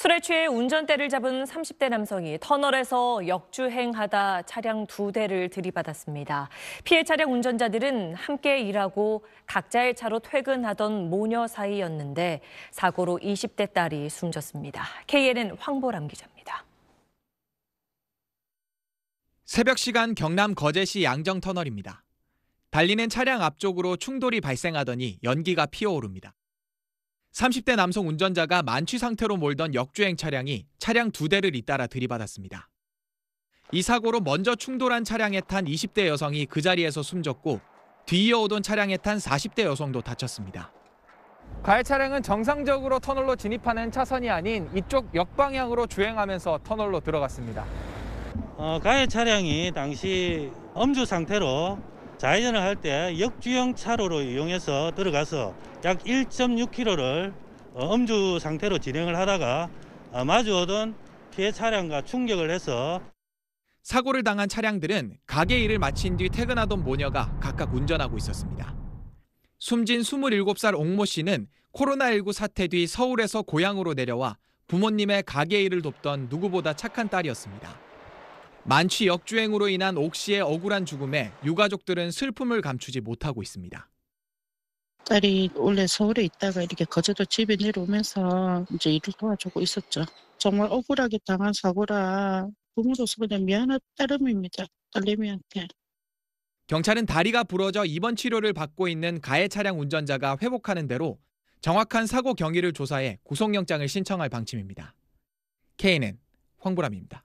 술에 취해 운전대를 잡은 30대 남성이 터널에서 역주행하다 차량 두 대를 들이받았습니다. 피해 차량 운전자들은 함께 일하고 각자의 차로 퇴근하던 모녀 사이였는데 사고로 20대 딸이 숨졌습니다. KNN 황보람 기자입니다. 새벽 시간 경남 거제시 양정 터널입니다. 달리는 차량 앞쪽으로 충돌이 발생하더니 연기가 피어오릅니다. 30대 남성 운전자가 만취 상태로 몰던 역주행 차량이 차량 두 대를 잇따라 들이받았습니다. 이 사고로 먼저 충돌한 차량에 탄 20대 여성이 그 자리에서 숨졌고 뒤이어오던 차량에 탄 40대 여성도 다쳤습니다. 가해 차량은 정상적으로 터널로 진입하는 차선이 아닌 이쪽 역방향으로 주행하면서 터널로 들어갔습니다. 어, 가해 차량이 당시 엄주 상태로 좌회전을 할 때 역주행 차로로 이용해서 들어가서 약 1.6km를 음주 상태로 진행을 하다가 마주오던 피해 차량과 충격을 해서 사고를 당한 차량들은 가게 일을 마친 뒤 퇴근하던 모녀가 각각 운전하고 있었습니다. 숨진 27살 옥모 씨는 코로나19 사태 뒤 서울에서 고향으로 내려와 부모님의 가게 일을 돕던 누구보다 착한 딸이었습니다. 만취 역주행으로 인한 옥 씨의 억울한 죽음에 유가족들은 슬픔을 감추지 못하고 있습니다. 딸이 원래 서울에 있다가 이렇게 거제도 집에 내려오면서 이제 일을 도와주고 있었죠. 정말 억울하게 당한 사고라 부모로서 그냥 미안한 따름입니다. 딸내미한테. 경찰은 다리가 부러져 입원 치료를 받고 있는 가해 차량 운전자가 회복하는 대로 정확한 사고 경위를 조사해 구속영장을 신청할 방침입니다. K는 황보람입니다.